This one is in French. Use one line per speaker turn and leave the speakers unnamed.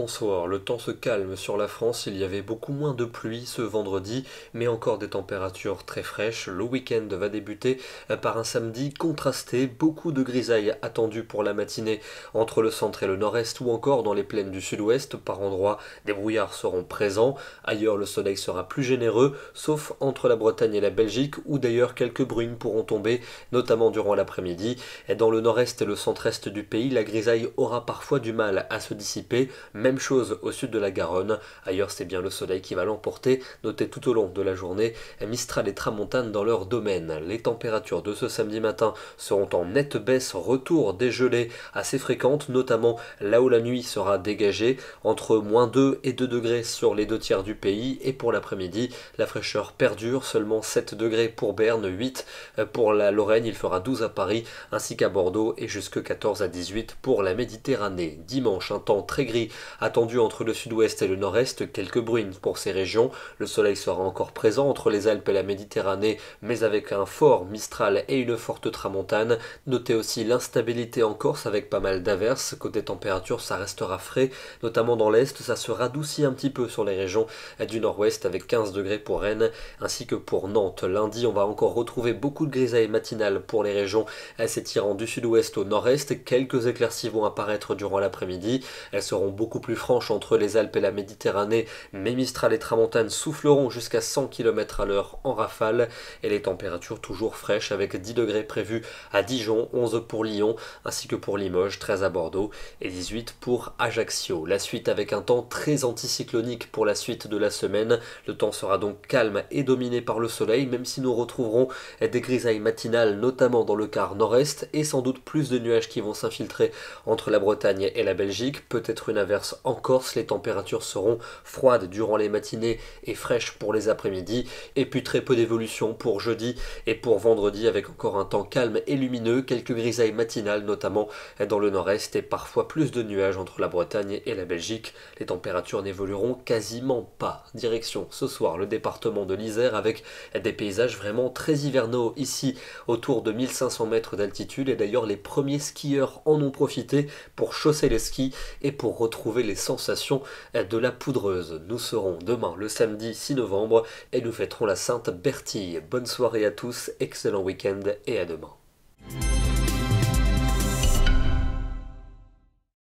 Bonsoir, le temps se calme sur la France, il y avait beaucoup moins de pluie ce vendredi, mais encore des températures très fraîches. Le week-end va débuter euh, par un samedi contrasté, beaucoup de grisailles attendues pour la matinée entre le centre et le nord-est ou encore dans les plaines du sud-ouest. Par endroits, des brouillards seront présents, ailleurs le soleil sera plus généreux, sauf entre la Bretagne et la Belgique où d'ailleurs quelques brunes pourront tomber, notamment durant l'après-midi. Dans le nord-est et le centre-est du pays, la grisaille aura parfois du mal à se dissiper, même chose au sud de la Garonne, ailleurs c'est bien le soleil qui va l'emporter, noté tout au long de la journée, Mistral et Tramontane dans leur domaine. Les températures de ce samedi matin seront en nette baisse, retour des gelées assez fréquentes, notamment là où la nuit sera dégagée, entre moins 2 et 2 degrés sur les deux tiers du pays, et pour l'après-midi, la fraîcheur perdure, seulement 7 degrés pour Berne, 8 pour la Lorraine, il fera 12 à Paris, ainsi qu'à Bordeaux, et jusque 14 à 18 pour la Méditerranée. Dimanche, un temps très gris Attendu entre le sud-ouest et le nord-est, quelques bruines pour ces régions. Le soleil sera encore présent entre les Alpes et la Méditerranée, mais avec un fort Mistral et une forte tramontane. Notez aussi l'instabilité en Corse avec pas mal d'averses. Côté température, ça restera frais, notamment dans l'est, ça se radoucit un petit peu sur les régions du nord-ouest avec 15 degrés pour Rennes ainsi que pour Nantes. Lundi, on va encore retrouver beaucoup de grisailles matinales pour les régions s'étirant du sud-ouest au nord-est. Quelques éclaircies vont apparaître durant l'après-midi. Elles seront beaucoup plus franche entre les Alpes et la Méditerranée, Mémistral et Tramontane souffleront jusqu'à 100 km à l'heure en rafale et les températures toujours fraîches avec 10 degrés prévus à Dijon, 11 pour Lyon ainsi que pour Limoges, 13 à Bordeaux et 18 pour Ajaccio. La suite avec un temps très anticyclonique pour la suite de la semaine. Le temps sera donc calme et dominé par le soleil même si nous retrouverons des grisailles matinales notamment dans le quart nord-est et sans doute plus de nuages qui vont s'infiltrer entre la Bretagne et la Belgique, peut-être une inverse en Corse. Les températures seront froides durant les matinées et fraîches pour les après-midi. Et puis très peu d'évolution pour jeudi et pour vendredi avec encore un temps calme et lumineux, quelques grisailles matinales notamment dans le nord-est et parfois plus de nuages entre la Bretagne et la Belgique. Les températures n'évolueront quasiment pas. Direction ce soir le département de l'Isère avec des paysages vraiment très hivernaux ici autour de 1500 mètres d'altitude et d'ailleurs les premiers skieurs en ont profité pour chausser les skis et pour retrouver les sensations de la poudreuse. Nous serons demain le samedi 6 novembre et nous fêterons la Sainte Bertille. Bonne soirée à tous, excellent week-end et à demain.